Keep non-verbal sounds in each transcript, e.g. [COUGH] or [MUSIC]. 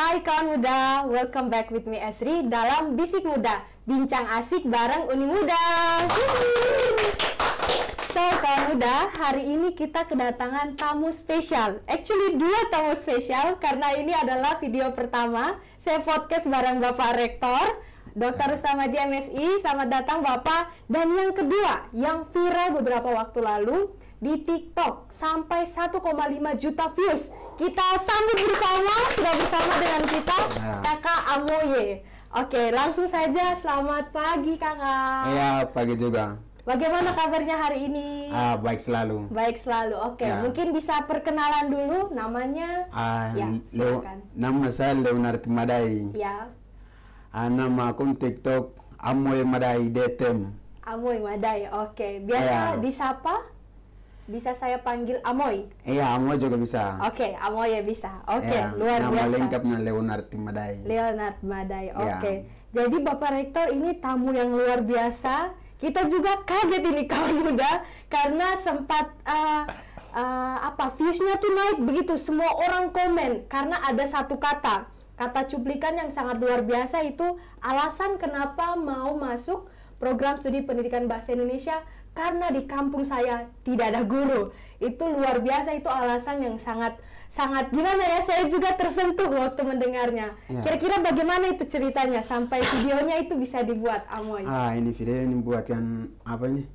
Hai kawan muda, welcome back with me Esri dalam Bisik Muda, bincang asik bareng Uni Muda. So kawan muda, hari ini kita kedatangan tamu spesial. Actually dua tamu spesial karena ini adalah video pertama saya podcast bareng Bapak Rektor. Dr. Rustam MSI, selamat datang Bapak. Dan yang kedua, yang viral beberapa waktu lalu, di TikTok sampai 1,5 juta views. Kita sambut bersama, sudah bersama dengan kita nah. Kakak Amoye. Oke, langsung saja selamat pagi Kakak. Iya, pagi juga. Bagaimana kabarnya hari ini? Ah, baik selalu. Baik selalu. Oke, ya. mungkin bisa perkenalan dulu namanya. Ah, ya, Lo, nama saya Leonard Madai. Ya. Ah, nama akun TikTok Amoy Madai Detem. Amoy Madai. Oke, biasa ya. disapa? bisa saya panggil Amoy? Iya, Amoy juga bisa. Oke, okay, Amoy ya bisa. Oke, okay, ya, luar nama biasa. Nama lengkapnya Leonard Madai. Leonard Madai, iya. oke. Okay. Ya. Jadi Bapak Rektor ini tamu yang luar biasa. Kita juga kaget ini [LAUGHS] kawan muda karena sempat uh, uh, apa viewsnya tuh naik begitu semua orang komen karena ada satu kata kata cuplikan yang sangat luar biasa itu alasan kenapa mau masuk program studi pendidikan bahasa Indonesia karena di kampung saya tidak ada guru. Itu luar biasa, itu alasan yang sangat sangat gimana ya, saya juga tersentuh waktu mendengarnya. Ya. Kira-kira bagaimana itu ceritanya sampai videonya itu bisa dibuat Amoy? Ah, ini video ini buat yang apa ini?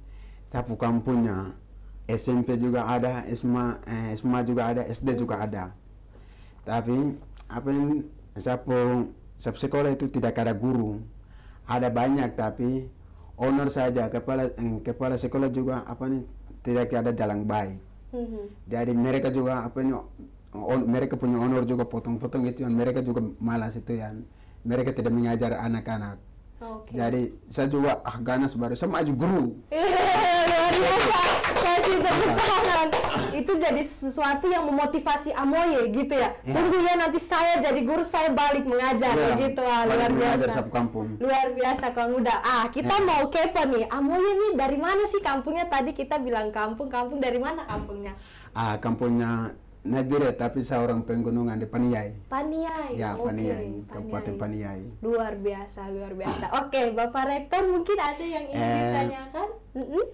Sapu kampungnya. SMP juga ada, SMA, eh, SMA juga ada, SD juga ada. Tapi apa yang sapu sekolah itu tidak ada guru. Ada banyak tapi honor saja kepala eh, kepala sekolah juga apa nih tidak ada jalan baik mm-hmm. jadi mereka juga apa nih on, mereka punya honor juga potong-potong gitu ya, mereka juga malas itu ya. mereka tidak mengajar anak-anak okay. jadi saya juga ah ganas baru Sama aja guru [LAUGHS] itu jadi sesuatu yang memotivasi Amoye gitu ya. ya. Tunggu ya nanti saya jadi guru saya balik mengajar ya, gitu ah, luar biasa. Satu kampung. Luar biasa kalau muda. Ah, kita ya. mau kepo nih. Amoye nih dari mana sih kampungnya? Tadi kita bilang kampung-kampung dari mana kampungnya? Ah, kampungnya Negeri tapi saya orang penggunungan di Paniai. Paniai. Ya, okay. Paniai, Kabupaten Paniai. Luar biasa, luar biasa. Oke, okay, Bapak Rektor mungkin ada yang ingin eh, ditanyakan? Mm -hmm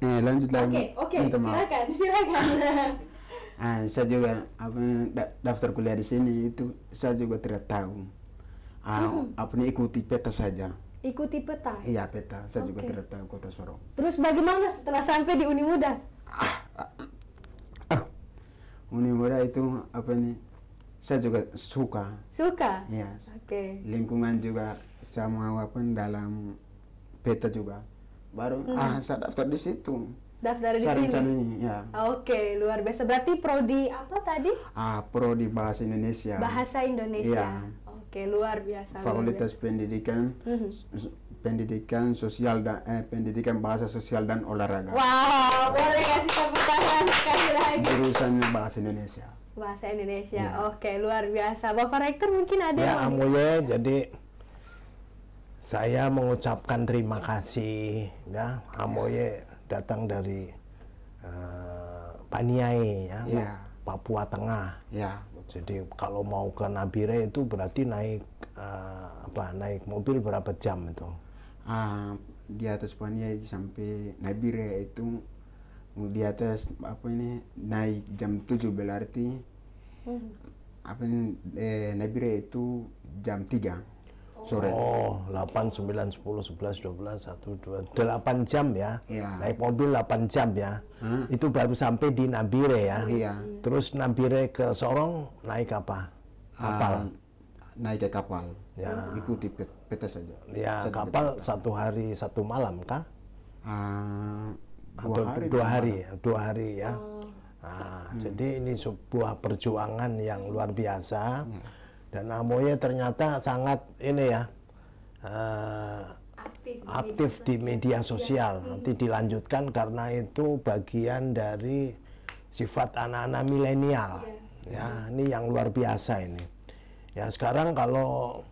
eh, lanjut lagi oke okay, oke okay, silakan [LAUGHS] silakan [LAUGHS] ah saya juga apa daftar kuliah di sini itu saya juga tidak tahu ah hmm. apa ikuti peta saja ikuti peta iya peta saya okay. juga tidak tahu kota Sorong terus bagaimana setelah sampai di Uni Muda ah, ah, ah. Uni Muda itu apa nih saya juga suka suka iya oke okay. lingkungan juga saya mau apa dalam peta juga baru hmm. ah saya daftar di situ daftar di sini. ya. Oke, luar biasa. Berarti prodi apa tadi? Ah, prodi bahasa Indonesia. Bahasa Indonesia. Ya. Oke, luar biasa. Fakultas luar biasa. Pendidikan hmm Pendidikan Sosial dan eh, Pendidikan Bahasa Sosial dan Olahraga. Wow, boleh kasih tepuk tangan sekali lagi. Jurusan Bahasa Indonesia. Bahasa Indonesia. Ya. Oke, luar biasa. Bapak Rektor mungkin ada Ya, ya jadi saya mengucapkan terima kasih ya Amoye ya. datang dari uh, eh, Paniai ya yeah. Papua Tengah. Yeah. Jadi kalau mau ke Nabire itu berarti naik uh, apa naik mobil berapa jam itu? Uh, di atas Paniai sampai Nabire itu di atas apa ini naik jam 7 berarti mm -hmm. apa ini eh, Nabire itu jam 3 sore. Oh, 8, 9, 10, 11, 12, 1, 2, 8 jam ya. ya. Naik mobil 8 jam ya. Hmm. Itu baru sampai di Nabire ya. Oh, iya. Terus Nabire ke Sorong naik apa? Ah, kapal. Um, naik ke kapal. Ya. Oh, Ikuti PT saja. Ya, satu kapal peta. satu hari satu malam kah? Uh, dua Atau hari, dua hari, malam. Ya, dua hari ya. Oh. Nah, hmm. jadi ini sebuah perjuangan yang luar biasa. Ya dan Amoye ternyata sangat ini ya uh, eh, aktif, aktif di media sosial. Di media sosial. Nanti hmm. dilanjutkan karena itu bagian dari sifat anak-anak milenial. Ya. ya, ini yang luar biasa ini. Ya sekarang kalau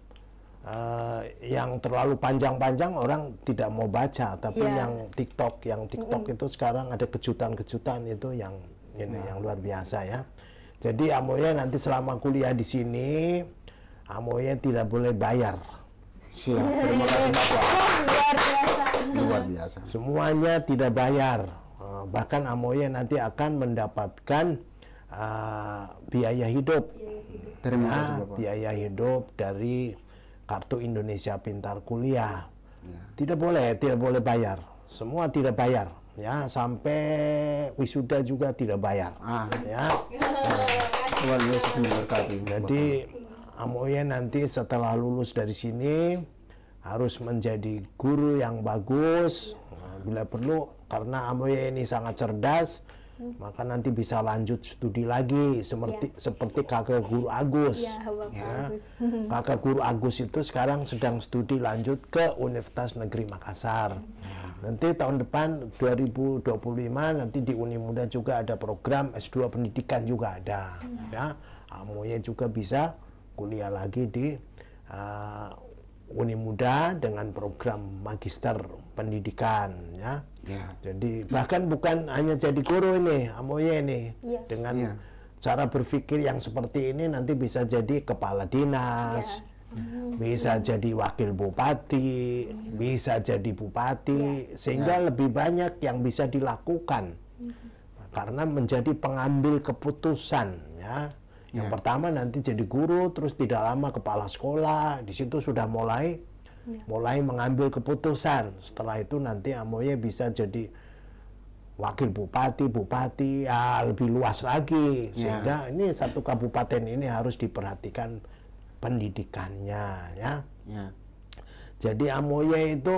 uh, yang terlalu panjang-panjang orang tidak mau baca, tapi ya. yang TikTok, yang TikTok mm -hmm. itu sekarang ada kejutan-kejutan itu yang ini ya. yang luar biasa ya. Jadi Amoya nanti selama kuliah di sini, Amoya tidak boleh bayar. Siap, terima kasih Luar biasa. Luar biasa. Semuanya tidak bayar. Eh, bahkan Amoya nanti akan mendapatkan uh, biaya hidup. Terima ya, kasih Bapak. Biaya hidup dari kartu Indonesia Pintar Kuliah. Ya. Tidak boleh, tidak boleh bayar. Semua tidak bayar ya sampai wisuda juga tidak bayar ah. ya luar biasa jadi Amoye nanti setelah lulus dari sini harus menjadi guru yang bagus nah, bila perlu karena Amoye ini sangat cerdas maka nanti bisa lanjut studi lagi seperti ya. seperti kakak guru Agus. Ya, ya. Agus. Kakak guru Agus itu sekarang sedang studi lanjut ke Universitas Negeri Makassar. Ya. Nanti tahun depan 2025 nanti di Uni Muda juga ada program S2 pendidikan juga ada hmm. ya. Amoye juga bisa kuliah lagi di uh, Uni Muda dengan program magister pendidikan ya. Yeah. Jadi bahkan bukan hanya jadi guru ini Amoye ini iya. dengan yeah. cara berpikir yang seperti ini nanti bisa jadi kepala dinas. Yeah bisa iya. jadi wakil bupati, iya. bisa jadi bupati, iya. sehingga lebih banyak yang bisa dilakukan karena menjadi pengambil keputusan ya. Yang ya. pertama nanti jadi guru, terus tidak lama kepala sekolah, di situ sudah mulai mulai mengambil keputusan. Setelah itu nanti Amoye bisa jadi wakil bupati, bupati, ya lebih luas lagi. Sehingga ya. ini satu kabupaten ini harus diperhatikan pendidikannya ya. ya. Jadi Amoye itu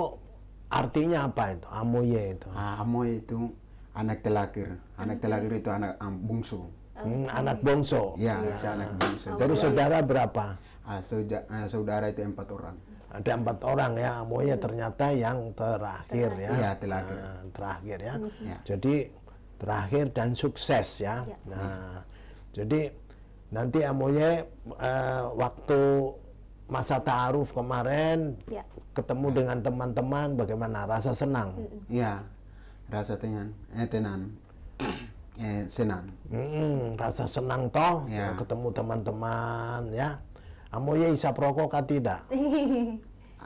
artinya apa itu? Amoye itu. Ah, Amoye itu anak telakir. Anak telakir itu anak um, bungsu. Hmm, anak bungsu. Ya, ya. Si anak Okay. Jadi saudara berapa? Ah, saudara, ah, saudara itu empat orang. Ada empat orang ya, Amoye hmm. ternyata yang terakhir, ya. Iya, ah, terakhir. ya. Iya, terakhir. Nah, terakhir ya. Hmm. Jadi terakhir dan sukses ya. ya. Nah, jadi Nanti ya, MOY uh, eh, waktu masa taaruf kemarin ya. ketemu dengan teman-teman bagaimana rasa senang? Iya, rasa tenan, eh tenan, [CLEARS THROAT] eh senang. Mm, rasa senang toh ya. ya ketemu teman-teman ya. Amoye ah, isap rokok kah tidak? [LAUGHS]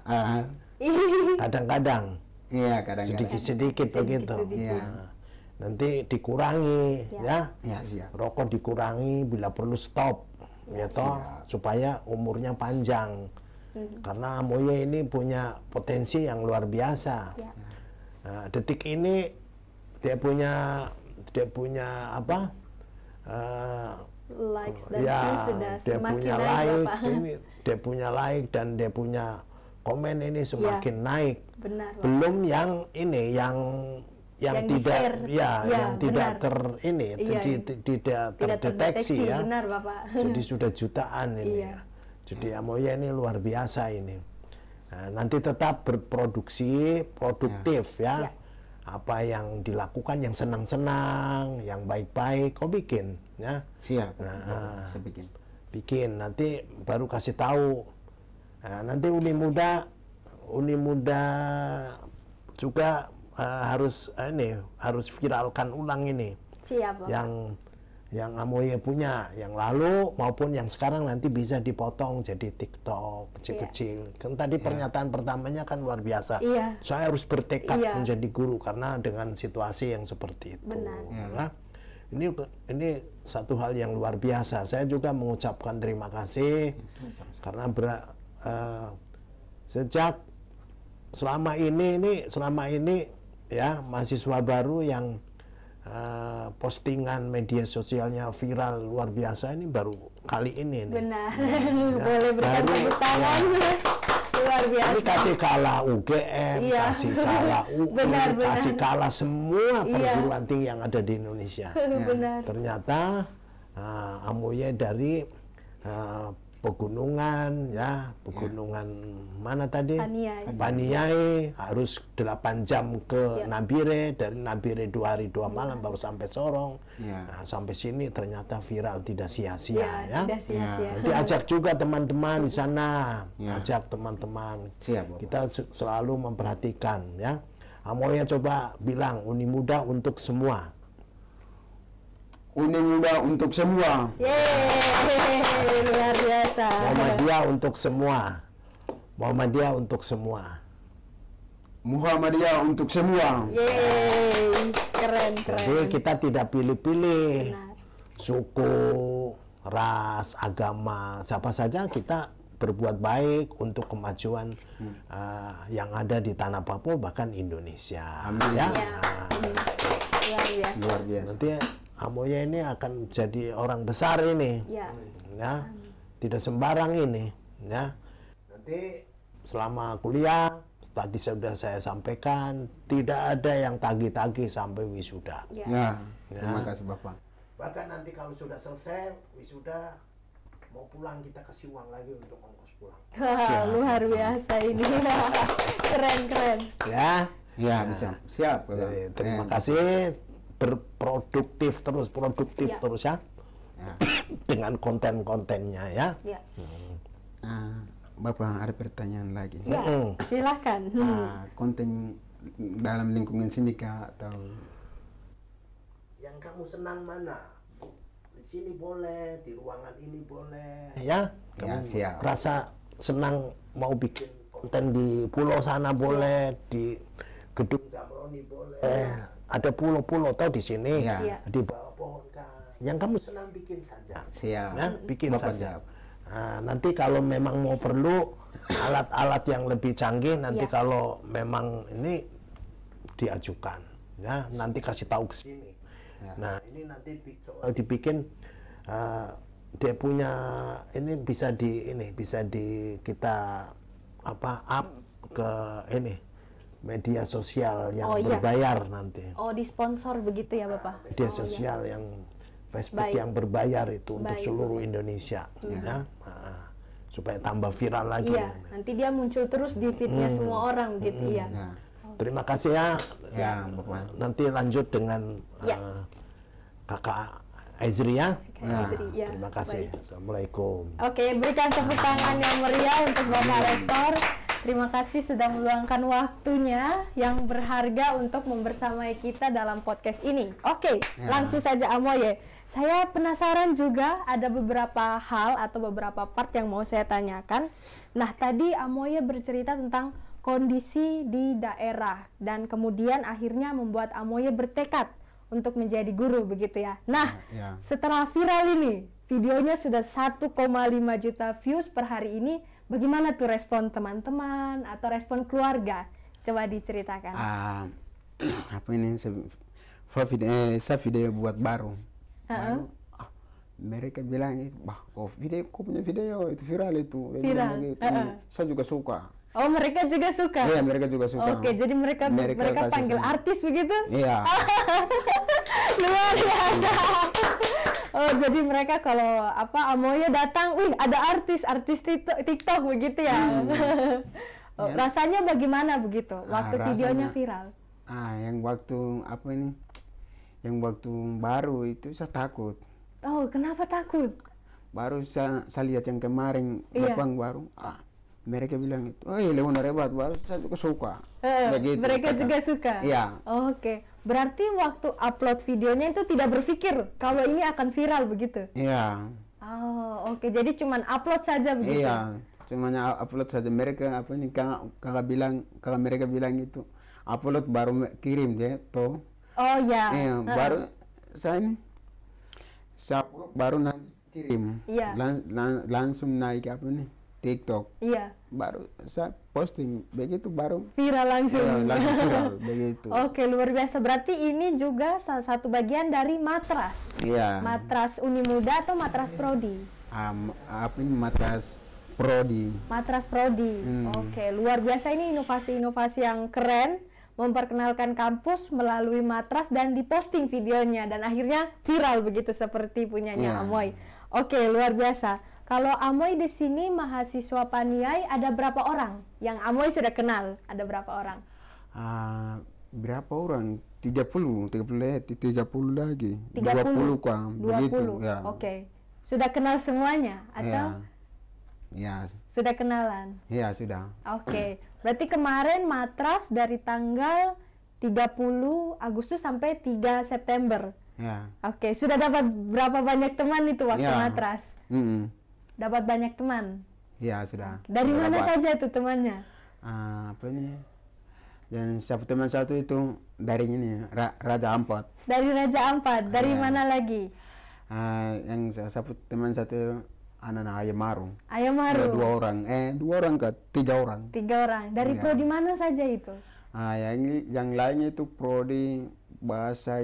Ah. [LAUGHS] Kadang-kadang. Iya, kadang-kadang. Sedikit-sedikit begitu. Iya. Ah nanti dikurangi iya. ya, ya. siap. rokok dikurangi bila perlu stop ya, ya toh supaya umurnya panjang hmm. karena Amoye ini punya potensi yang luar biasa ya. nah, detik ini dia punya dia punya apa uh, likes dan ya, sudah dia semakin punya naik like, ini dia punya like dan dia punya komen ini semakin ya. naik benar, belum yang ini yang yang, yang tidak ya, ya yang benar. tidak ter ini iya, tidak, tidak terdeteksi ya benar, Bapak. [LAUGHS] jadi sudah jutaan ini iya. ya jadi Amoya ya, ini luar biasa ini nah, nanti tetap berproduksi produktif ya, ya. ya. apa yang dilakukan yang senang-senang yang baik-baik kau bikin ya siap nah, ah, saya bikin bikin nanti baru kasih tahu nah, nanti Uni Muda Uni Muda juga uh, harus uh, ini harus viralkan ulang ini. Siap. Yang yang Amoye punya, yang lalu maupun yang sekarang nanti bisa dipotong jadi TikTok kecil-kecil. Yeah. Kan tadi yeah. pernyataan pertamanya kan luar biasa. Yeah. Saya harus bertekad yeah. menjadi guru karena dengan situasi yang seperti itu. Benar. Nah, ini ini satu hal yang luar biasa. Saya juga mengucapkan terima kasih karena ber, uh, eh, sejak selama ini ini selama ini ya mahasiswa baru yang uh, postingan media sosialnya viral luar biasa ini baru kali ini nih. Benar, ya. [LAUGHS] boleh berikan tepuk ya. tangan. [LAUGHS] Luar biasa. Ini kasih kalah UGM, ya. kasih kalah UI, [LAUGHS] benar, benar. kasih kalah semua iya. perguruan ya. tinggi yang ada di Indonesia. benar. Ternyata uh, Amoye dari uh, pegunungan ya pegunungan ya. mana tadi Paniai. harus 8 jam ke ya. Nabire dari Nabire dua hari dua malam ya. baru sampai Sorong ya. nah, sampai sini ternyata viral tidak sia-sia ya, ya. Tidak sia nanti ajak juga teman-teman di sana ya. ajak teman-teman kita selalu memperhatikan ya Amoya coba bilang Uni Muda untuk semua Uni Muda untuk semua. Yeay, luar biasa. Muhammadiyah untuk semua. Muhammadiyah untuk semua. Muhammadiyah untuk semua. Yeay, keren, keren. Jadi kita tidak pilih-pilih suku, ras, agama, siapa saja kita berbuat baik untuk kemajuan hmm. uh, yang ada di tanah Papua bahkan Indonesia. Amin. Ya. ya. Nah, luar biasa. Luar biasa. Nanti Amoya ini akan jadi orang besar ini. Ya. ya. Tidak sembarang ini, ya. Nanti selama kuliah tadi sudah saya sampaikan tidak ada yang tagi-tagi sampai wisuda. Ya. ya. ya. Terima kasih Bapak. Bahkan nanti kalau sudah selesai wisuda mau pulang kita kasih uang lagi untuk ongkos pulang. [LAUGHS] Wah, luar biasa ini. [LAUGHS] keren keren. Ya. Ya, ya. Siap. Jadi, terima ya. kasih berproduktif terus produktif ya. terus ya ya. [COUGHS] dengan konten-kontennya ya. ya. Hmm. Nah, Bapak ada pertanyaan lagi. Ya, hmm. silahkan. Hmm. Nah, konten dalam lingkungan sindika atau yang kamu senang mana? Di sini boleh, di ruangan ini boleh. Ya, ya kamu ya, siap. rasa senang mau bikin konten di pulau sana boleh, di gedung Zamroni boleh. Eh ada pulau-pulau tahu di sini ya. di bawah pohon kan yang kamu senang bikin saja siap nah, bikin Bapak saja siap. Nah, nanti kalau memang mau perlu alat-alat yang lebih canggih nanti ya. kalau memang ini diajukan ya nanti kasih tahu ke sini ya. nah ini nanti dibikin uh, dia punya ini bisa di ini bisa di kita apa up ke ini media sosial yang oh, iya. berbayar nanti. Oh, di sponsor begitu ya, Bapak? Media oh, iya. sosial iya. yang Facebook Baik. yang berbayar itu Baik. untuk seluruh Indonesia, hmm. ya. Nah, supaya tambah viral lagi. Iya, nanti dia muncul terus di feednya hmm. semua orang gitu hmm. Iya. ya. Nah. Terima kasih ya. Ya, Nanti lanjut dengan ya. uh, Kakak Ezri ya. Nah, ya. Terima kasih. Baik. Assalamualaikum. Oke, berikan tepuk tangan yang meriah untuk Bapak hmm. Rektor. Terima kasih sudah meluangkan waktunya yang berharga untuk membersamai kita dalam podcast ini. Oke, ya. langsung saja Amoye. Saya penasaran juga ada beberapa hal atau beberapa part yang mau saya tanyakan. Nah, tadi Amoye bercerita tentang kondisi di daerah dan kemudian akhirnya membuat Amoye bertekad untuk menjadi guru begitu ya. Nah, ya. setelah viral ini videonya sudah 1,5 juta views per hari ini. Bagaimana tuh respon teman-teman atau respon keluarga? Coba diceritakan. Uh, [CLEARS THROAT] apa ini? Saya video, eh, buat baru. Uh -uh. baru ah, mereka bilang, bah, kok video, kok punya video itu viral itu. viral. Gitu. Uh -uh. Saya juga suka. Oh mereka juga suka. Iya mereka juga suka. Oke jadi mereka mereka, mereka panggil saya. artis begitu? Iya. [LAUGHS] Luar biasa. [LAUGHS] oh jadi mereka kalau apa amoya datang wih ada artis artis tiktok begitu ya hmm. [LAUGHS] oh, ya. rasanya bagaimana begitu ah, waktu ah, videonya rasanya, viral ah yang waktu apa ini yang waktu baru itu saya takut oh kenapa takut baru saya, saya lihat yang kemarin iya. baru ah mereka bilang itu, oh Leonor hebat, baru saya juga suka. Eh, begitu, mereka kata. juga suka. Iya. Oh, Oke. Okay. Berarti waktu upload videonya itu tidak berpikir kalau ini akan viral begitu? Iya. Oh, oke. Okay. Jadi cuman upload saja begitu? Iya, cuman ya upload saja. Mereka apa nih kalau, bilang kalau mereka bilang itu upload baru kirim deh toh. Oh ya. Iya, uh. baru saya ini saya upload baru nanti kirim. Iya. Lang, lang, langsung naik apa nih? TikTok. Iya. Baru saya posting begitu baru viral langsung. Ya, langsung [LAUGHS] viral begitu. Oke, luar biasa. Berarti ini juga salah satu bagian dari matras. Iya. Matras Uni Muda atau matras prodi? Um, apa ini matras prodi? Matras prodi. Hmm. Oke, luar biasa ini inovasi-inovasi yang keren memperkenalkan kampus melalui matras dan diposting videonya dan akhirnya viral begitu seperti punyanya yeah. Amoy. Oke, luar biasa. Kalau Amoy di sini mahasiswa Paniai ada berapa orang yang Amoy sudah kenal? Ada berapa orang? Uh, berapa orang? 30, 30, 30 lagi. 30, 20 kan. 20. Begitu, ya. Oke. Okay. Sudah kenal semuanya atau ya. Ya. Sudah kenalan? Iya, sudah. Oke. Okay. Berarti kemarin matras dari tanggal 30 Agustus sampai 3 September. Ya. Oke, okay. sudah dapat berapa banyak teman itu waktu ya. matras? Mm -hmm dapat banyak teman Iya sudah dari sudah mana dapat. saja itu temannya uh, apa ini yang siapa teman satu itu dari ini Ra Raja Ampat dari Raja Ampat dari uh, mana lagi uh, yang satu teman satu anak-anak Ayam Ayamaru Ada iya, dua orang eh dua orang ke tiga orang tiga orang dari ya. prodi mana saja itu ah uh, yang yang lainnya itu prodi bahasa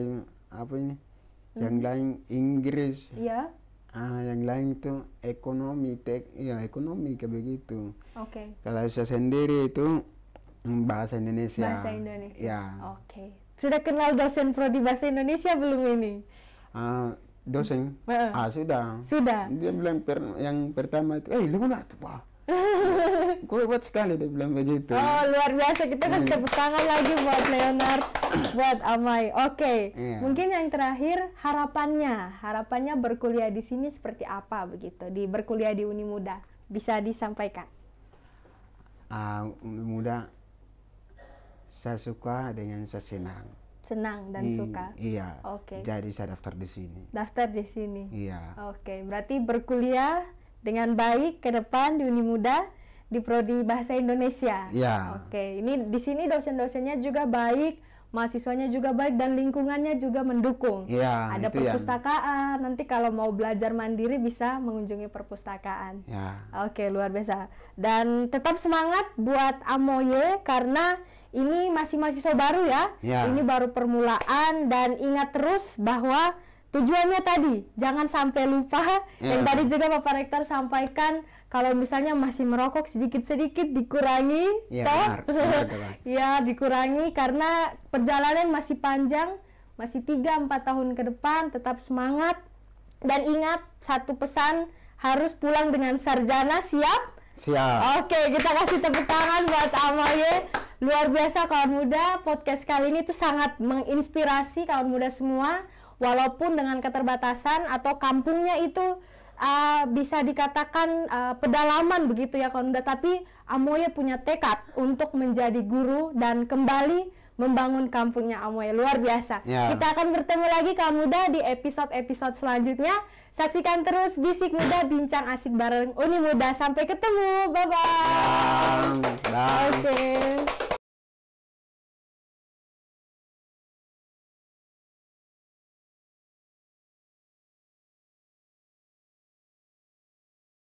apa ini hmm. yang lain Inggris Iya ah, yang lain itu ekonomi tek ya ekonomi kayak begitu oke okay. kalau saya sendiri itu hmm, bahasa Indonesia bahasa Indonesia ya oke okay. sudah kenal dosen pro di bahasa Indonesia belum ini uh, dosen -uh. ah sudah sudah dia bilang per, yang pertama itu eh lu benar tuh gue buat sekali dia bilang begitu oh luar biasa kita kasih yeah. tepuk tangan lagi buat Leonard [COUGHS] buat Amai oke okay. Iya. yeah. mungkin yang terakhir harapannya harapannya berkuliah di sini seperti apa begitu di berkuliah di Uni Muda bisa disampaikan uh, muda saya suka dengan saya senang senang dan I, suka. Iya. Oke. Okay. Jadi saya daftar di sini. Daftar di sini. Iya. Oke, okay. berarti berkuliah dengan baik ke depan di Uni Muda di prodi bahasa Indonesia. Ya. Oke, ini di sini dosen-dosennya juga baik, mahasiswanya juga baik dan lingkungannya juga mendukung. Ya, Ada perpustakaan. Yang... Nanti kalau mau belajar mandiri bisa mengunjungi perpustakaan. Ya. Oke, luar biasa. Dan tetap semangat buat Amoye karena ini masih mahasiswa baru ya. ya. Ini baru permulaan dan ingat terus bahwa Tujuannya tadi, jangan sampai lupa yeah. yang tadi juga Bapak Rektor sampaikan kalau misalnya masih merokok sedikit-sedikit dikurangi, yeah, toh? Benar, benar, [LAUGHS] ya dikurangi karena perjalanan masih panjang, masih 3-4 tahun ke depan, tetap semangat dan ingat satu pesan harus pulang dengan sarjana siap. Siap. Oke, kita kasih tepuk tangan buat Amaye. Luar biasa kalau muda, podcast kali ini tuh sangat menginspirasi kalau muda semua walaupun dengan keterbatasan atau kampungnya itu uh, bisa dikatakan uh, pedalaman begitu ya Konda tapi Amoye punya tekad untuk menjadi guru dan kembali membangun kampungnya Amoy luar biasa. Ya. Kita akan bertemu lagi Kak Muda di episode-episode selanjutnya. Saksikan terus Bisik Muda bincang asik bareng Uni Muda. Sampai ketemu. Bye bye. Oke. Okay.